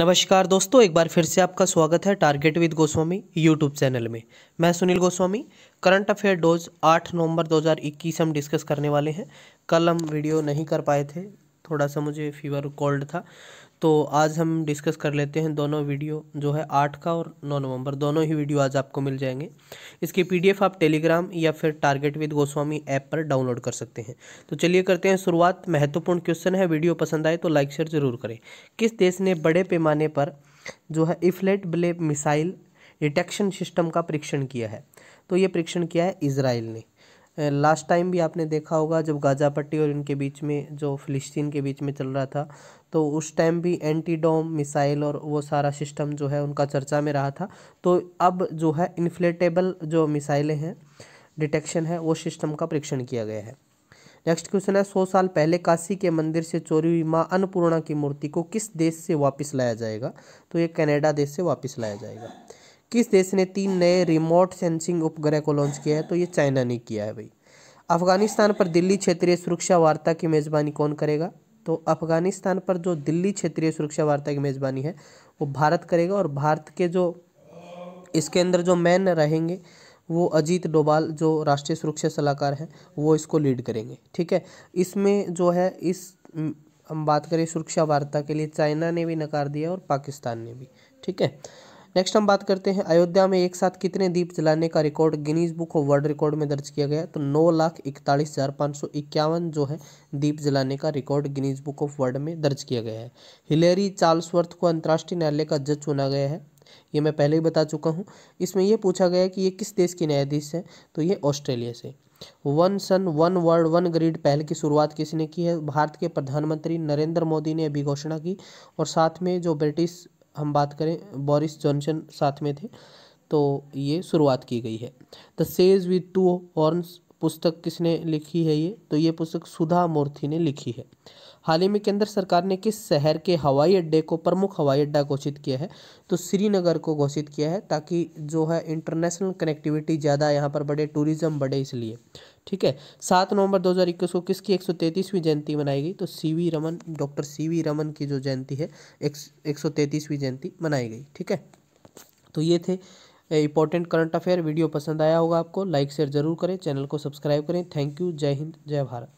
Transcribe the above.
नमस्कार दोस्तों एक बार फिर से आपका स्वागत है target with Goswami YouTube channel में मैं Sunil Goswami current affair dose 8 नवंबर 2021 हम डिस्कस करने वाले हैं कल हम वीडियो नहीं कर पाए थे थोड़ा सा मुझे फीवर कोल्ड था तो आज हम डिस्कस कर लेते हैं दोनों वीडियो जो है आठ का और नौ नवंबर दोनों ही वीडियो आज आपको मिल जाएंगे इसकी पीडीएफ आप टेलीग्राम या फिर टारगेट विद गोस्वामी ऐप पर डाउनलोड कर सकते हैं तो चलिए करते हैं शुरुआत महत्वपूर्ण क्वेश्चन है वीडियो पसंद आए तो लाइक शेयर ज़रूर करें किस देश ने बड़े पैमाने पर जो है इफलेट ब्लेब मिसाइल डिटेक्शन सिस्टम का परीक्षण किया है तो ये परीक्षण किया है इसराइल ने लास्ट टाइम भी आपने देखा होगा जब गाजा पट्टी और इनके बीच में जो फ़िलिस्तीन के बीच में चल रहा था तो उस टाइम भी एंटीडोम मिसाइल और वो सारा सिस्टम जो है उनका चर्चा में रहा था तो अब जो है इन्फ्लेटेबल जो मिसाइलें हैं डिटेक्शन है वो सिस्टम का परीक्षण किया गया है नेक्स्ट क्वेश्चन है सौ साल पहले काशी के मंदिर से चोरी हुई माँ अन्नपूर्णा की मूर्ति को किस देश से वापस लाया जाएगा तो ये कनाडा देश से वापस लाया जाएगा किस देश ने तीन नए रिमोट सेंसिंग उपग्रह को लॉन्च किया है तो ये चाइना ने किया है भाई अफगानिस्तान पर दिल्ली क्षेत्रीय सुरक्षा वार्ता की मेज़बानी कौन करेगा तो अफगानिस्तान पर जो दिल्ली क्षेत्रीय सुरक्षा वार्ता की मेज़बानी है वो भारत करेगा और भारत के जो इसके अंदर जो मैन रहेंगे वो अजीत डोभाल जो राष्ट्रीय सुरक्षा सलाहकार हैं वो इसको लीड करेंगे ठीक है इसमें जो है इस हम बात करें सुरक्षा वार्ता के लिए चाइना ने भी नकार दिया और पाकिस्तान ने भी ठीक है नेक्स्ट हम बात करते हैं अयोध्या में एक साथ कितने दीप जलाने का record Guinness book of world record में दर्ज किया गया तो नौ लाख इकतालीस हज़ार पाँच सौ इक्यावन जो है दीप जलाने का record Guinness book of world में दर्ज किया गया है हिलेरी चार्ल्सवर्थ को अंतर्राष्ट्रीय न्यायालय का जज चुना गया है ये मैं पहले ही बता चुका हूँ इसमें यह पूछा गया कि ये किस देश की न्यायाधीश है तो ये ऑस्ट्रेलिया से one sun one world one grid पहल की शुरुआत किसने की है भारत के प्रधानमंत्री नरेंद्र मोदी ने अभी घोषणा की और साथ में जो ब्रिटिश हम बात करें बोरिस जॉनसन साथ में थे तो ये शुरुआत की गई है the sage with two horns पुस्तक किसने लिखी है ये तो ये पुस्तक सुधा मूर्ति ने लिखी है हाल ही में केंद्र सरकार ने किस शहर के हवाई अड्डे को प्रमुख हवाई अड्डा घोषित किया है तो श्रीनगर को घोषित किया है ताकि जो है इंटरनेशनल कनेक्टिविटी ज़्यादा यहाँ पर बढ़े टूरिज्म बढ़े इसलिए ठीक है सात नवंबर 2021 को किसकी एक सौ जयंती मनाई गई तो C V Raman doctor C V Raman की जो जयंती है एक सौ जयंती मनाई गई ठीक है तो ये थे इंपॉर्टेंट करंट अफेयर वीडियो पसंद आया होगा आपको लाइक शेयर जरूर करें चैनल को सब्सक्राइब करें थैंक यू जय हिंद जय भारत